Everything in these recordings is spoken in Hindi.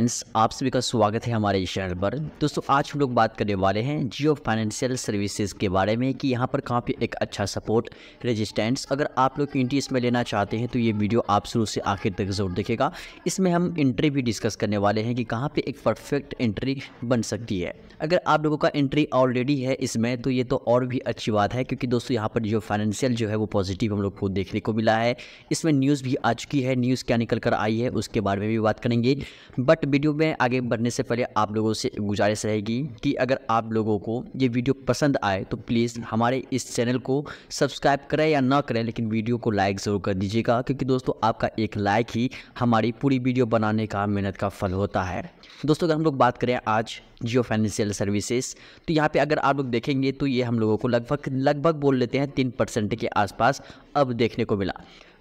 फ्रेंड्स आप सभी का स्वागत है हमारे इस चैनल पर दोस्तों आज हम लोग बात करने वाले हैं जियो फाइनेंशियल सर्विसेज के बारे में कि यहाँ पर काफ़ी एक अच्छा सपोर्ट रेजिस्टेंस अगर आप लोग इंट्री इसमें लेना चाहते हैं तो ये वीडियो आप शुरू से आखिर तक ज़रूर देखेगा इसमें हम इंट्री भी डिस्कस करने वाले हैं कि कहाँ पर एक परफेक्ट एंट्री बन सकती है अगर आप लोगों का एंट्री ऑलरेडी है इसमें तो ये तो और भी अच्छी बात है क्योंकि दोस्तों यहाँ पर जियो फाइनेंशियल जो है वो पॉजिटिव हम लोग को देखने को मिला है इसमें न्यूज़ भी आ चुकी है न्यूज़ क्या निकल कर आई है उसके बारे में भी बात करेंगे बट वीडियो में आगे बढ़ने से पहले आप लोगों से गुजारिश रहेगी कि अगर आप लोगों को ये वीडियो पसंद आए तो प्लीज़ हमारे इस चैनल को सब्सक्राइब करें या ना करें लेकिन वीडियो को लाइक ज़रूर कर दीजिएगा क्योंकि दोस्तों आपका एक लाइक ही हमारी पूरी वीडियो बनाने का मेहनत का फल होता है दोस्तों अगर हम लोग बात करें आज जियो फाइनेंशियल सर्विसेज तो यहाँ पे अगर आप लोग देखेंगे तो ये हम लोगों को लगभग लगभग बोल लेते हैं तीन परसेंट के आसपास अब देखने को मिला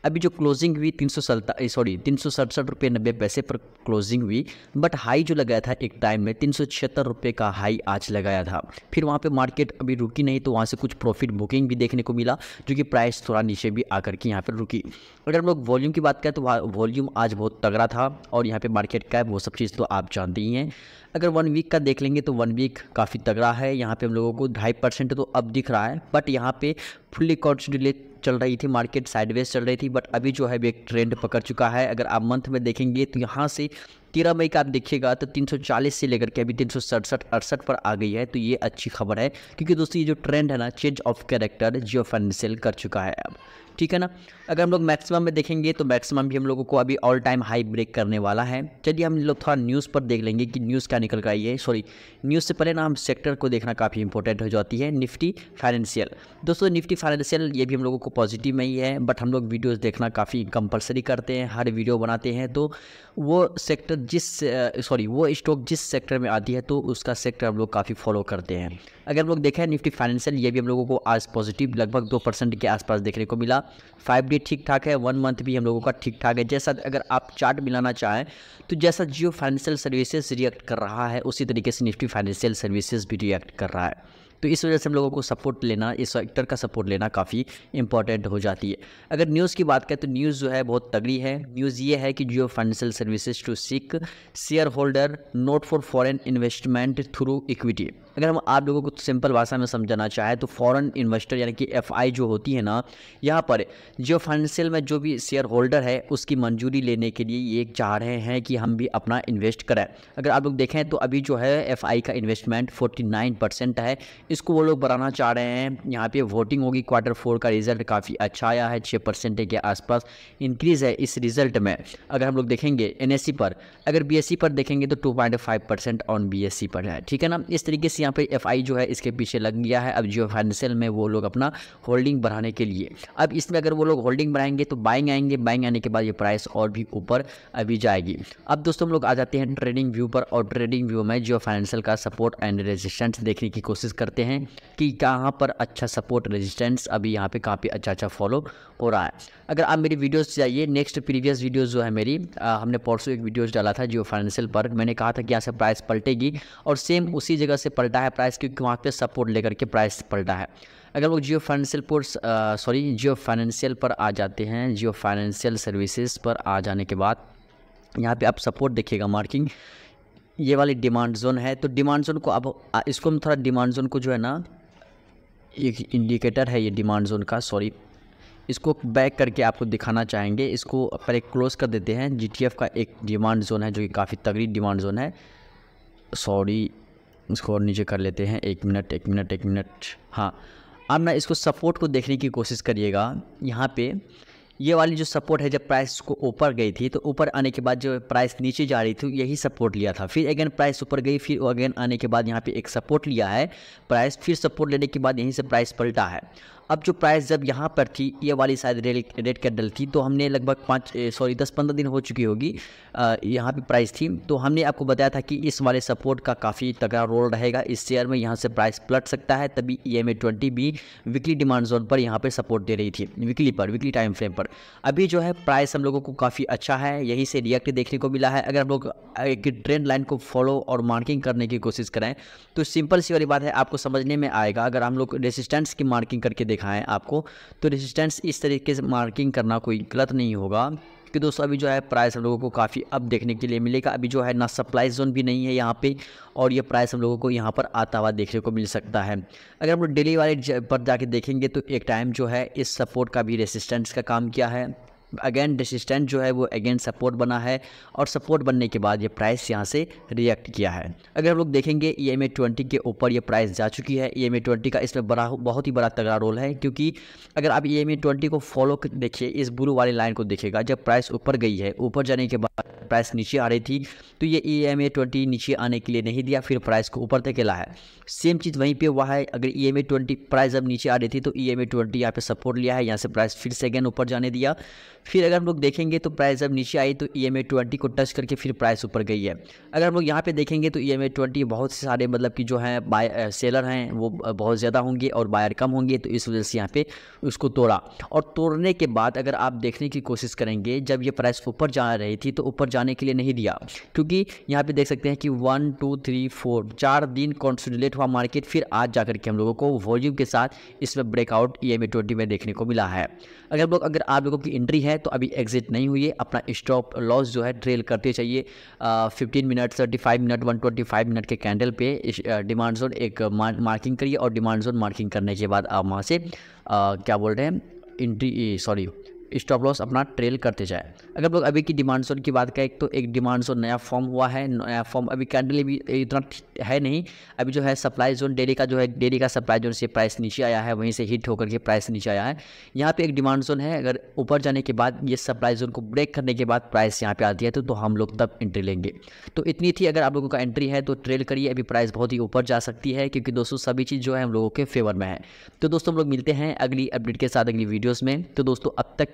अभी जो क्लोजिंग हुई तीन सौ सॉरी तीन सौ सड़सठ रुपये नब्बे पैसे पर क्लोजिंग हुई बट हाई जो लगाया था एक टाइम में तीन सौ छिहत्तर रुपये का हाई आज लगाया था फिर वहाँ पे मार्केट अभी रुकी नहीं तो वहाँ से कुछ प्रॉफिट बुकिंग भी देखने को मिला जो कि प्राइस थोड़ा नीचे भी आकर के यहाँ पर रुकी अगर हम लोग वॉल्यूम की बात करें तो वॉल्यूम आज बहुत तगड़ा था और यहाँ पर मार्केट का वो सब चीज़ तो आप जानते ही हैं अगर वन वीक का देख लेंगे तो वन वीक काफ़ी तगड़ा है यहाँ पे हम लोगों को ढाई परसेंट तो अब दिख रहा है बट यहाँ पे फुल्ली कॉन्सुलेट चल रही थी मार्केट साइडवेज चल रही थी बट अभी जो है भी एक ट्रेंड पकड़ चुका है अगर आप मंथ में देखेंगे तो यहाँ से तेरह मई का आप देखिएगा तो 340 से लेकर के अभी तीन सौ सड़सठ अड़सठ पर आ गई है तो ये अच्छी खबर है क्योंकि दोस्तों ये जो ट्रेंड है ना change of character Jio Financial कर चुका है अब ठीक है ना अगर हम लोग मैक्सिमम में देखेंगे तो मैक्सिमम भी हम लोगों को अभी ऑल टाइम हाई ब्रेक करने वाला है चलिए हम लोग थोड़ा न्यूज़ पर देख लेंगे कि न्यूज़ क्या निकल कर आई है सॉरी न्यूज़ से पहले ना हम सेक्टर को देखना काफ़ी इंपॉर्टेंट हो जाती है निफ्टी फाइनेंशियल दोस्तों निफ्टी फाइनेंशियल ये भी हम लोगों को पॉजिटिव में ही है बट हम लोग वीडियोज़ देखना काफ़ी कंपलसरी करते हैं हर वीडियो बनाते हैं तो वो सेक्टर जिस सॉरी वो स्टॉक जिस सेक्टर में आती है तो उसका सेक्टर हम लोग काफ़ी फॉलो करते हैं अगर हम लोग देखें निफ्टी फाइनेंशियल ये भी हम लोगों को आज पॉजिटिव लगभग दो परसेंट के आसपास देखने को मिला फाइव डे ठीक ठाक है वन मंथ भी हम लोगों का ठीक ठाक है जैसा अगर आप चार्ट मिलाना चाहें तो जैसा जियो फाइनेंशियल सर्विसेज रिएक्ट कर रहा है उसी तरीके से निफ्टी फाइनेंशियल सर्विसेज भी रिएक्ट कर रहा है तो इस वजह से हम लोगों को सपोर्ट लेना इस सेक्टर का सपोर्ट लेना काफ़ी इंपॉर्टेंट हो जाती है अगर न्यूज़ की बात करें तो न्यूज़ जो है बहुत तगड़ी है न्यूज़ ये है कि Jio Financial Services to seek shareholder nod for foreign investment through equity अगर हम आप लोगों को सिंपल भाषा में समझाना चाहें तो फॉरेन इन्वेस्टर यानी कि एफ जो होती है ना यहाँ पर जियो फाइनेंशियल में जो भी शेयर होल्डर है उसकी मंजूरी लेने के लिए ये चाह रहे हैं कि हम भी अपना इन्वेस्ट करें अगर आप लोग देखें तो अभी जो है एफ का इन्वेस्टमेंट 49 परसेंट है इसको वो लोग बढ़ाना चाह रहे हैं यहाँ पे वोटिंग होगी क्वार्टर फोर का रिजल्ट काफ़ी अच्छा आया है छः परसेंट के आसपास इंक्रीज़ है इस रिजल्ट में अगर हम लोग देखेंगे एन पर अगर बी पर देखेंगे तो टू परसेंट ऑन बी पर है ठीक है ना इस तरीके से यहाँ पर एफ जो है इसके पीछे लग गया है अब जियो फाइनेंशियल में वो लोग अपना होल्डिंग बढ़ाने के लिए अब इसमें अगर वो लोग होल्डिंग बढ़ाएंगे तो बाइंग आएंगे बाइंग आने के बाद ये प्राइस और भी ऊपर अभी जाएगी अब दोस्तों हम लोग आ जाते हैं ट्रेडिंग व्यू पर और ट्रेडिंग व्यू में जियो फाइनेंशियल का सपोर्ट एंड रेजिस्टेंस देखने की कोशिश करते देखते हैं कि कहाँ पर अच्छा सपोर्ट रेजिस्टेंस अभी यहाँ पे काफ़ी अच्छा अच्छा फॉलो हो रहा है अगर आप मेरी वीडियोस जाइए नेक्स्ट प्रीवियस वीडियोस जो है मेरी आ, हमने परसों एक वीडियोस डाला था जियो फाइनेंशियल पर मैंने कहा था कि यहाँ से प्राइस पलटेगी और सेम उसी जगह से पलटा है प्राइस क्योंकि वहाँ पर सपोर्ट लेकर के प्राइस पलटा है अगर वो जियो फाइनेंशियल पर सॉरी जियो फाइनेंशियल पर आ जाते हैं जियो फाइनेंशियल सर्विसेज पर आ जाने के बाद यहाँ पे आप सपोर्ट देखिएगा मार्किंग ये वाली डिमांड जोन है तो डिमांड जोन को अब इसको हम थोड़ा डिमांड जोन को जो है ना एक इंडिकेटर है ये डिमांड जोन का सॉरी इसको बैक करके आपको दिखाना चाहेंगे इसको पर एक क्लोज कर देते हैं जी का एक डिमांड जोन है जो कि काफ़ी तगड़ी डिमांड जोन है सॉरी इसको और नीचे कर लेते हैं एक मिनट एक मिनट एक मिनट हाँ अब ना इसको सपोर्ट को देखने की कोशिश करिएगा यहाँ पे ये वाली जो सपोर्ट है जब प्राइस को ऊपर गई थी तो ऊपर आने के बाद जो प्राइस नीचे जा रही थी यही सपोर्ट लिया था फिर अगेन प्राइस ऊपर गई फिर अगेन आने के बाद यहाँ पे एक सपोर्ट लिया है प्राइस फिर सपोर्ट लेने के बाद यहीं से प्राइस पलटा है अब जो प्राइस जब यहाँ पर थी ये वाली शायद रेड कैंडल थी तो हमने लगभग पाँच सॉरी दस पंद्रह दिन हो चुकी होगी यहाँ पे प्राइस थी तो हमने आपको बताया था कि इस वाले सपोर्ट का काफ़ी तगड़ा रोल रहेगा इस शेयर में यहाँ से प्राइस पलट सकता है तभी ई एम भी वीकली डिमांड जोन पर यहाँ पर सपोर्ट दे रही थी वीकली पर वीकली टाइम फ्रेम पर अभी जो है प्राइस हम लोगों को काफ़ी अच्छा है यहीं से रिएक्ट देखने को मिला है अगर हम लोग एक ट्रेंड लाइन को फॉलो और मार्किंग करने की कोशिश करें तो सिंपल सी वाली बात है आपको समझने में आएगा अगर हम लोग रेसिस्टेंस की मार्किंग करके देख दिखाएँ आपको तो रेजिस्टेंस इस तरीके से मार्किंग करना कोई गलत नहीं होगा कि दोस्तों अभी जो है प्राइस हम लोगों को काफ़ी अब देखने के लिए मिलेगा अभी जो है ना सप्लाई जोन भी नहीं है यहाँ पे और ये प्राइस हम लोगों को यहाँ पर आता हुआ देखने को मिल सकता है अगर हम लोग डेली वाले पर जाके देखेंगे तो एक टाइम जो है इस सपोर्ट का भी रेसिस्टेंस का काम किया है अगेन डिसिस्टेंस जो है वो अगेन सपोर्ट बना है और सपोर्ट बनने के बाद ये प्राइस यहाँ से रिएक्ट किया है अगर हम लोग देखेंगे ई एम के ऊपर ये प्राइस जा चुकी है ई एम का इसमें बड़ा बहुत ही बड़ा तगड़ा रोल है क्योंकि अगर आप ई एम को फॉलो देखिए इस ब्लू वाली लाइन को देखिएगा जब प्राइस ऊपर गई है ऊपर जाने के बाद प्राइस नीचे आ रही थी तो ये ई एम नीचे आने के लिए नहीं दिया फिर प्राइस को ऊपर तक ला है सेम चीज़ वहीं पर हुआ है अगर ई एम प्राइस जब नीचे आ रही थी तो ई एम ट्वेंटी यहाँ सपोर्ट लिया है यहाँ से प्राइस फिर से अगेन ऊपर जाने दिया फिर अगर हम लोग देखेंगे तो प्राइस जब नीचे आई तो ई एम ए ट्वेंटी को टच करके फिर प्राइस ऊपर गई है अगर हम लोग यहाँ पे देखेंगे तो ई एम ए ट्वेंटी बहुत से सारे मतलब कि जो हैं बाय सेलर हैं वो बहुत ज़्यादा होंगे और बायर कम होंगे तो इस वजह से यहाँ पे उसको तोड़ा और तोड़ने के बाद अगर आप देखने की कोशिश करेंगे जब ये प्राइस ऊपर जा रही थी तो ऊपर जाने के लिए नहीं दिया क्योंकि यहाँ पर देख सकते हैं कि वन टू थ्री फोर चार दिन कॉन्सोलिडेट हुआ मार्केट फिर आज जा करके हम लोगों को वॉल्यूम के साथ इसमें breakout E M A twenty में देखने को मिला है अगर लोग अगर आप लोगों की एंट्री है तो अभी एग्जिट नहीं हुई है अपना स्टॉप लॉस जो है ट्रेल करते चाहिए fifteen minute thirty five minute one twenty five minute के कैंडल पे डिमांड जोन एक मार्किंग करिए और डिमांड जोन मार्किंग करने के बाद आप वहाँ से आ, क्या बोल रहे हैं इंट्री सॉरी स्टॉप लॉस अपना ट्रेल करते जाए अगर लोग अभी की डिमांड जोन की बात करें तो एक डिमांड जोन नया फॉर्म हुआ है नया फॉर्म अभी कैंडली भी इतना है नहीं अभी जो है सप्लाई जोन डेली का जो है डेली का सप्लाई जोन से प्राइस नीचे आया है वहीं से हिट होकर के प्राइस नीचे आया है यहाँ पे एक डिमांड जोन है अगर ऊपर जाने के बाद ये सप्लाई जोन को ब्रेक करने के बाद प्राइस यहाँ पर आती है तो, तो हम लोग तब एंट्री लेंगे तो इतनी थी अगर आप लोगों का एंट्री है तो ट्रेल करिए अभी प्राइस बहुत ही ऊपर जा सकती है क्योंकि दोस्तों सभी चीज़ जो है हम लोगों के फेवर में है तो दोस्तों हम लोग मिलते हैं अगली अपडेट के साथ अगली वीडियोज़ में तो दोस्तों अब तक